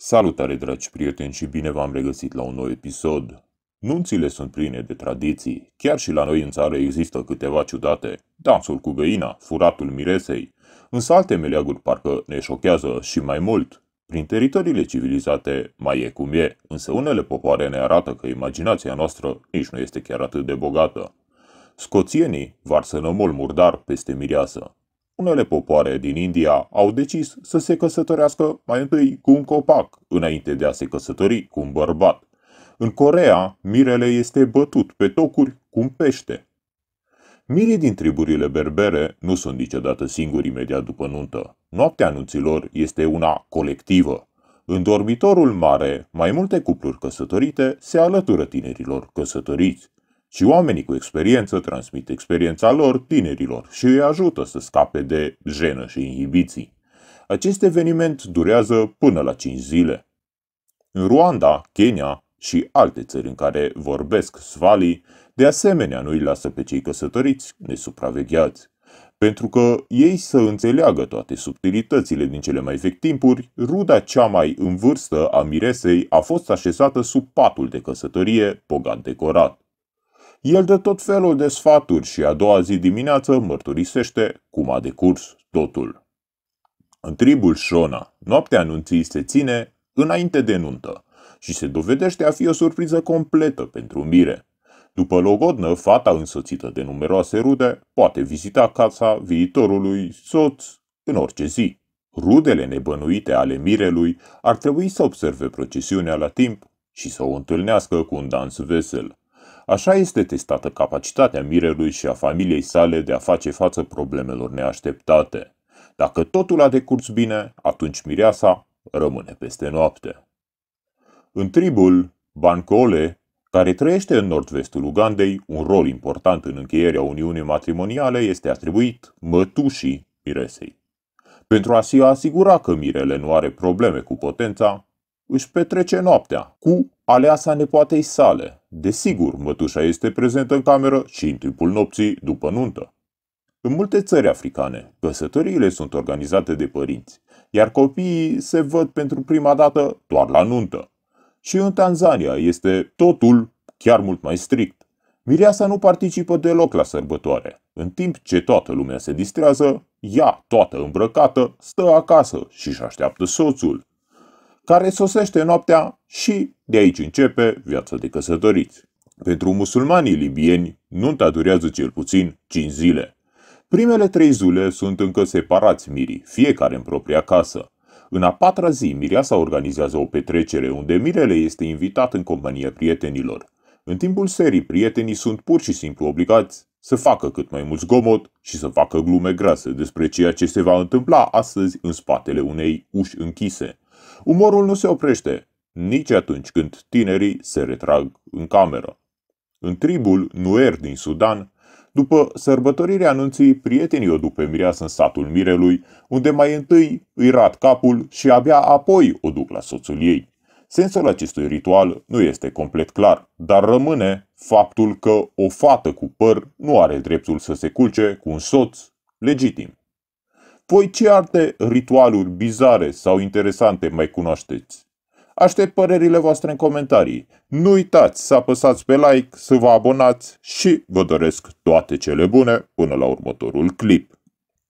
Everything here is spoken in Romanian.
Salutare, dragi prieteni, și bine v-am regăsit la un nou episod. Nunțile sunt pline de tradiții. Chiar și la noi în țară există câteva ciudate. Dansul cu găina, furatul miresei. Însă alte meleaguri parcă ne șochează și mai mult. Prin teritoriile civilizate mai e cum e, însă unele popoare ne arată că imaginația noastră nici nu este chiar atât de bogată. Scoțienii varsă nămol murdar peste mireasă unele popoare din India au decis să se căsătorească mai întâi cu un copac, înainte de a se căsători cu un bărbat. În Corea, mirele este bătut pe tocuri cu un pește. Mirii din triburile berbere nu sunt niciodată singuri imediat după nuntă. Noaptea nunților este una colectivă. În dormitorul mare, mai multe cupluri căsătorite se alătură tinerilor căsătoriți. Și oamenii cu experiență transmit experiența lor tinerilor și îi ajută să scape de jenă și inhibiții. Acest eveniment durează până la 5 zile. În Ruanda, Kenya și alte țări în care vorbesc svalii, de asemenea nu îi lasă pe cei căsătoriți nesupravegheați. Pentru că ei să înțeleagă toate subtilitățile din cele mai vechi timpuri, ruda cea mai în vârstă a miresei a fost așezată sub patul de căsătorie bogat decorat. El dă tot felul de sfaturi și a doua zi dimineață mărturisește cum a decurs totul. În tribul Shona, noaptea anunții se ține înainte de nuntă și se dovedește a fi o surpriză completă pentru Mire. După logodnă, fata însoțită de numeroase rude poate vizita casa viitorului soț în orice zi. Rudele nebănuite ale mirelui ar trebui să observe procesiunea la timp și să o întâlnească cu un dans vesel. Așa este testată capacitatea mirelui și a familiei sale de a face față problemelor neașteptate. Dacă totul a decurs bine, atunci mireasa rămâne peste noapte. În tribul Bancole, care trăiește în nord-vestul Ugandei, un rol important în încheierea uniunii matrimoniale este atribuit mătușii miresei. Pentru a se asigura că mirele nu are probleme cu potența, își petrece noaptea cu aleasa nepoatei sale. Desigur, mătușa este prezentă în cameră și în timpul nopții după nuntă. În multe țări africane, căsătoriile sunt organizate de părinți, iar copiii se văd pentru prima dată doar la nuntă. Și în Tanzania este totul chiar mult mai strict. Mireasa nu participă deloc la sărbătoare. În timp ce toată lumea se distrează, ea, toată îmbrăcată, stă acasă și își așteaptă soțul care sosește noaptea și de aici începe viața de căsătoriți. Pentru musulmanii libieni, nunta durează cel puțin 5 zile. Primele trei zile sunt încă separați mirii, fiecare în propria casă. În a patra zi, mireasa organizează o petrecere unde mirele este invitat în compania prietenilor. În timpul serii, prietenii sunt pur și simplu obligați să facă cât mai mult zgomot și să facă glume grase despre ceea ce se va întâmpla astăzi în spatele unei uși închise. Umorul nu se oprește, nici atunci când tinerii se retrag în cameră. În tribul Nuer din Sudan, după sărbătorirea anunții, prietenii o duc pe mireasă în satul Mirelui, unde mai întâi îi rat capul și abia apoi o duc la soțul ei. Sensul acestui ritual nu este complet clar, dar rămâne faptul că o fată cu păr nu are dreptul să se culce cu un soț legitim. Voi ce arte, ritualuri bizare sau interesante mai cunoașteți? Aștept părerile voastre în comentarii. Nu uitați să apăsați pe like, să vă abonați și vă doresc toate cele bune până la următorul clip.